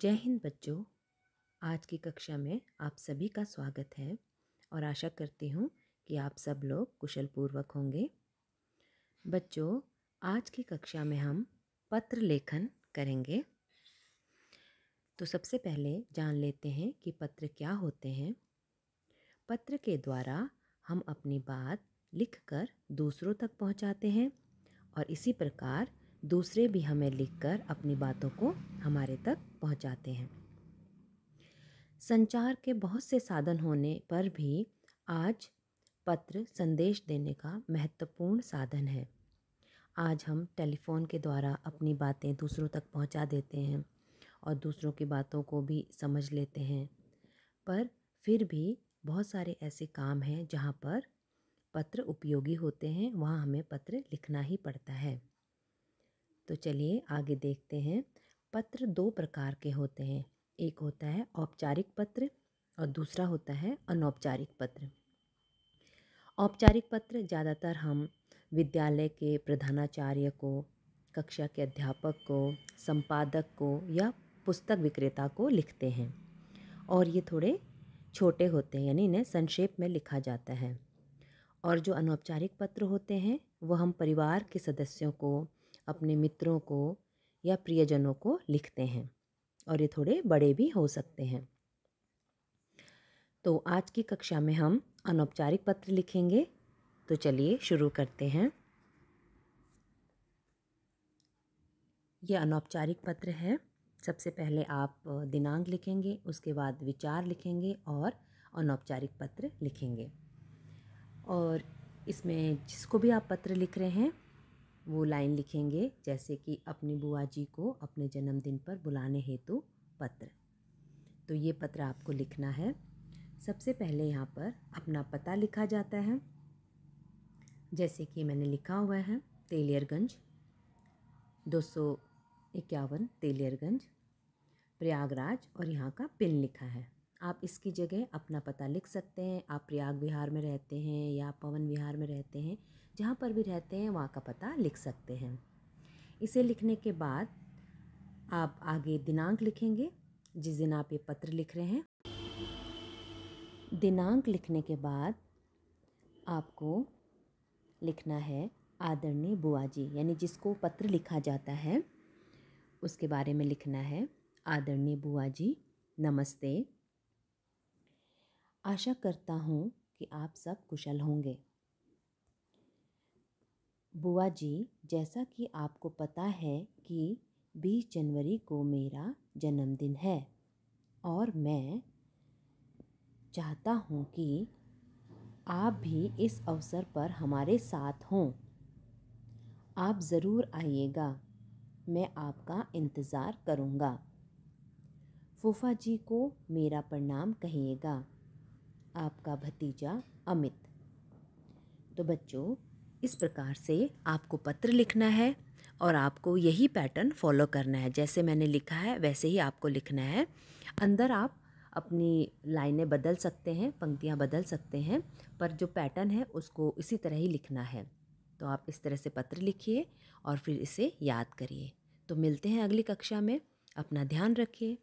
जय हिंद बच्चों आज की कक्षा में आप सभी का स्वागत है और आशा करती हूँ कि आप सब लोग कुशल पूर्वक होंगे बच्चों आज की कक्षा में हम पत्र लेखन करेंगे तो सबसे पहले जान लेते हैं कि पत्र क्या होते हैं पत्र के द्वारा हम अपनी बात लिखकर दूसरों तक पहुँचाते हैं और इसी प्रकार दूसरे भी हमें लिखकर अपनी बातों को हमारे तक पहुंचाते हैं संचार के बहुत से साधन होने पर भी आज पत्र संदेश देने का महत्वपूर्ण साधन है आज हम टेलीफोन के द्वारा अपनी बातें दूसरों तक पहुंचा देते हैं और दूसरों की बातों को भी समझ लेते हैं पर फिर भी बहुत सारे ऐसे काम हैं जहाँ पर पत्र उपयोगी होते हैं वहाँ हमें पत्र लिखना ही पड़ता है तो चलिए आगे देखते हैं पत्र दो प्रकार के होते हैं एक होता है औपचारिक पत्र और दूसरा होता है अनौपचारिक पत्र औपचारिक पत्र ज़्यादातर हम विद्यालय के प्रधानाचार्य को कक्षा के अध्यापक को संपादक को या पुस्तक विक्रेता को लिखते हैं और ये थोड़े छोटे होते हैं यानी इन्हें संक्षेप में लिखा जाता है और जो अनौपचारिक पत्र होते हैं वह हम परिवार के सदस्यों को अपने मित्रों को या प्रियजनों को लिखते हैं और ये थोड़े बड़े भी हो सकते हैं तो आज की कक्षा में हम अनौपचारिक पत्र लिखेंगे तो चलिए शुरू करते हैं यह अनौपचारिक पत्र है सबसे पहले आप दिनांक लिखेंगे उसके बाद विचार लिखेंगे और अनौपचारिक पत्र लिखेंगे और इसमें जिसको भी आप पत्र लिख रहे हैं वो लाइन लिखेंगे जैसे कि अपनी बुआ जी को अपने जन्मदिन पर बुलाने हेतु पत्र तो ये पत्र आपको लिखना है सबसे पहले यहाँ पर अपना पता लिखा जाता है जैसे कि मैंने लिखा हुआ है तेलियरगंज दो सौ इक्यावन तेलियरगंज प्रयागराज और यहाँ का पिन लिखा है आप इसकी जगह अपना पता लिख सकते हैं आप प्रयाग विहार में रहते हैं या पवन विहार में रहते हैं जहाँ पर भी रहते हैं वहाँ का पता लिख सकते हैं इसे लिखने के बाद आप आगे दिनांक लिखेंगे जिस दिन आप ये पत्र लिख रहे हैं दिनांक लिखने के बाद आपको लिखना है आदरणीय बुआ जी यानी जिसको पत्र लिखा जाता है उसके बारे में लिखना है आदरणीय बुआ जी नमस्ते आशा करता हूँ कि आप सब कुशल होंगे बुआ जी जैसा कि आपको पता है कि 20 जनवरी को मेरा जन्मदिन है और मैं चाहता हूँ कि आप भी इस अवसर पर हमारे साथ हों आप ज़रूर आइएगा मैं आपका इंतज़ार करूँगा फूफा जी को मेरा प्रणाम कहिएगा आपका भतीजा अमित तो बच्चों इस प्रकार से आपको पत्र लिखना है और आपको यही पैटर्न फॉलो करना है जैसे मैंने लिखा है वैसे ही आपको लिखना है अंदर आप अपनी लाइनें बदल सकते हैं पंक्तियाँ बदल सकते हैं पर जो पैटर्न है उसको इसी तरह ही लिखना है तो आप इस तरह से पत्र लिखिए और फिर इसे याद करिए तो मिलते हैं अगली कक्षा में अपना ध्यान रखिए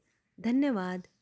धन्यवाद